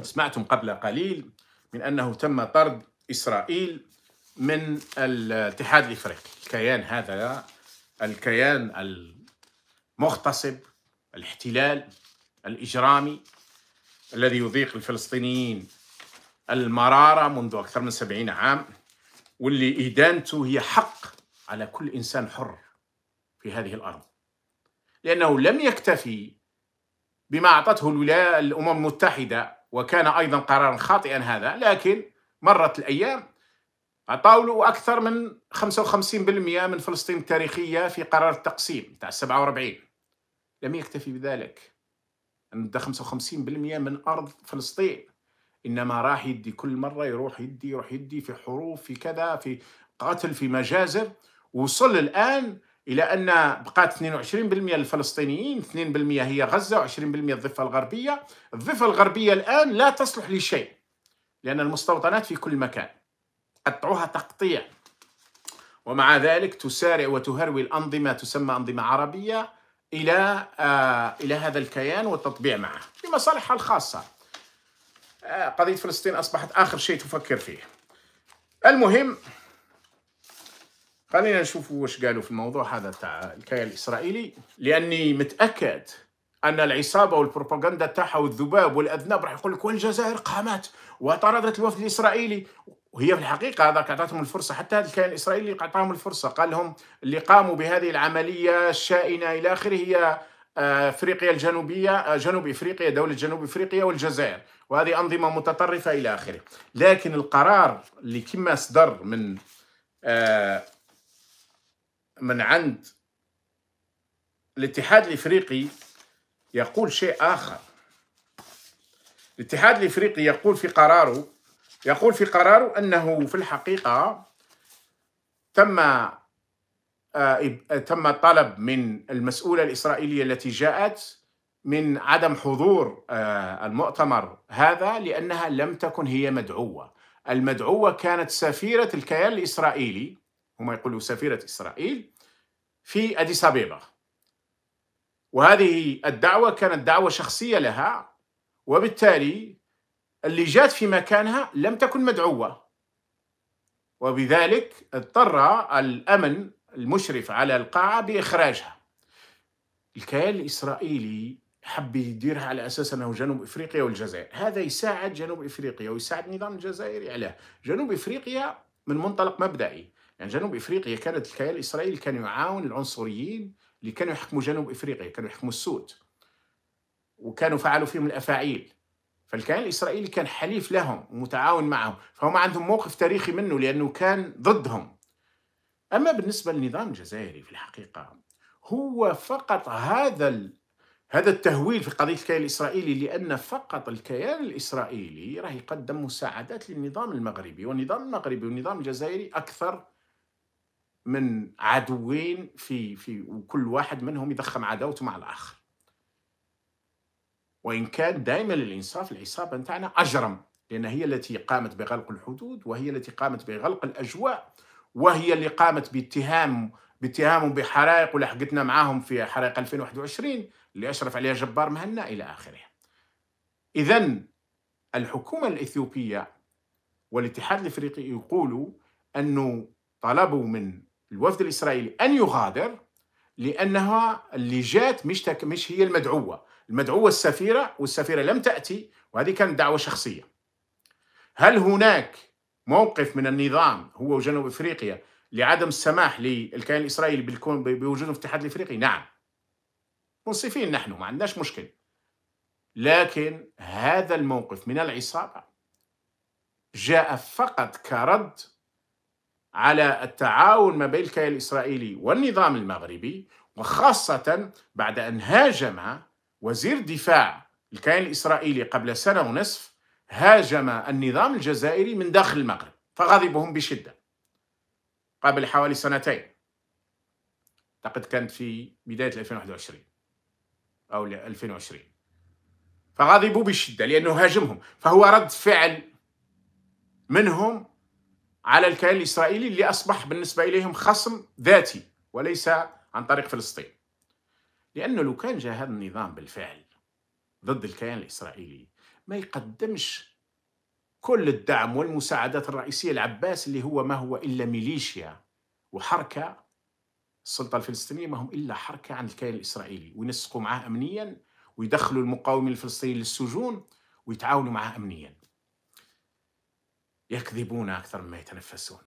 سمعتم قبل قليل من أنه تم طرد إسرائيل من الاتحاد الإفريقي الكيان هذا الكيان المغتصب الاحتلال الإجرامي الذي يضيق الفلسطينيين المرارة منذ أكثر من سبعين عام واللي إدانته هي حق على كل إنسان حر في هذه الأرض لأنه لم يكتفي بما أعطته الولايات الأمم المتحدة وكان أيضا قرارا خاطئا هذا لكن مرت الأيام طاولوا أكثر من 55% من فلسطين التاريخية في قرار التقسيم تاع 47 لم يكتفي بذلك أن 55% من أرض فلسطين إنما راح يدي كل مرة يروح يدي يروح يدي في حروب في كذا في قتل في مجازر وصل الآن الى ان بقات 22% الفلسطينيين 2% هي غزه و20% الضفه الغربيه الضفه الغربيه الان لا تصلح لشيء لان المستوطنات في كل مكان قطعوها تقطيع ومع ذلك تسارع وتهروي الانظمه تسمى انظمه عربيه الى آه الى هذا الكيان والتطبيع معه لمصالحها الخاصه آه قضيه فلسطين اصبحت اخر شيء تفكر فيه المهم خلينا نشوف واش قالوا في الموضوع هذا تاع الكيان الاسرائيلي لاني متاكد ان العصابه والبروباغندا تاعها والذباب والاذناب راح يقول لك والجزائر قامت وطردت الوفد الاسرائيلي وهي في الحقيقة هذاك أعطتهم الفرصة حتى هذا الكيان الإسرائيلي أعطاهم الفرصة قال لهم اللي قاموا بهذه العملية الشائنة إلى آخره هي آه، افريقيا الجنوبيه آه، جنوب افريقيا دوله جنوب افريقيا والجزائر وهذه انظمه متطرفه الى اخره لكن القرار اللي كما صدر من آه، من عند الاتحاد الافريقي يقول شيء اخر الاتحاد الافريقي يقول في قراره يقول في قراره انه في الحقيقه تم آه، تم طلب من المسؤوله الاسرائيليه التي جاءت من عدم حضور آه، المؤتمر هذا لانها لم تكن هي مدعوه المدعوه كانت سفيره الكيان الاسرائيلي هم يقولوا سفيره اسرائيل في أديس أبيبا وهذه الدعوة كانت دعوة شخصية لها وبالتالي اللي جات في مكانها لم تكن مدعوة وبذلك اضطر الأمن المشرف على القاعة بإخراجها الكيان الإسرائيلي حب يديرها على اساس انه جنوب افريقيا والجزائر، هذا يساعد جنوب افريقيا ويساعد النظام الجزائري عليه، جنوب افريقيا من منطلق مبدئي يعني جنوب افريقيا كانت الكيان الاسرائيلي كان يعاون العنصريين اللي كانوا يحكموا جنوب افريقيا كانوا يحكموا السود وكانوا فعلوا فيهم الافاعيل فالكيان الاسرائيلي كان حليف لهم ومتعاون معهم فهم عندهم موقف تاريخي منه لانه كان ضدهم اما بالنسبه للنظام الجزائري في الحقيقه هو فقط هذا هذا التهويل في قضيه الكيان الاسرائيلي لان فقط الكيان الاسرائيلي راه يقدم مساعدات للنظام المغربي والنظام المغربي والنظام الجزائري اكثر من عدوين في في وكل واحد منهم يضخم عداوته مع الاخر وان كان دائما الانصاف العصابه نتاعنا اجرم لان هي التي قامت بغلق الحدود وهي التي قامت بغلق الاجواء وهي اللي قامت باتهام باتهامهم بحرائق ولحقتنا معاهم في حرائق 2021 اللي اشرف عليها جبار مهنا الى اخره. اذا الحكومه الاثيوبيه والاتحاد الافريقي يقولوا انه طلبوا من الوفد الإسرائيلي أن يغادر لأنها اللي جات مش تك مش هي المدعوة المدعوة السفيرة والسفيرة لم تأتي وهذه كانت دعوة شخصية هل هناك موقف من النظام هو وجنوب افريقيا لعدم السماح للكيان الاسرائيلي بالكون بوجودهم في الاتحاد الافريقي؟ نعم. منصفين نحن ما عندناش مشكل. لكن هذا الموقف من العصابه جاء فقط كرد على التعاون ما بين الكيان الإسرائيلي والنظام المغربي وخاصة بعد أن هاجم وزير دفاع الكيان الإسرائيلي قبل سنة ونصف هاجم النظام الجزائري من داخل المغرب فغضبهم بشدة قبل حوالي سنتين أعتقد كانت في بداية 2021 أو 2020 فغضبوا بشدة لأنه هاجمهم فهو رد فعل منهم على الكيان الإسرائيلي اللي أصبح بالنسبة إليهم خصم ذاتي وليس عن طريق فلسطين لأنه لو كان جاء هذا النظام بالفعل ضد الكيان الإسرائيلي ما يقدمش كل الدعم والمساعدات الرئيسية لعباس اللي هو ما هو إلا ميليشيا وحركة السلطة الفلسطينية ما هم إلا حركة عن الكيان الإسرائيلي وينسقوا معاه أمنيا ويدخلوا المقاومين الفلسطينيين للسجون ويتعاونوا معاه أمنياً يكذبون أكثر مما يتنفسون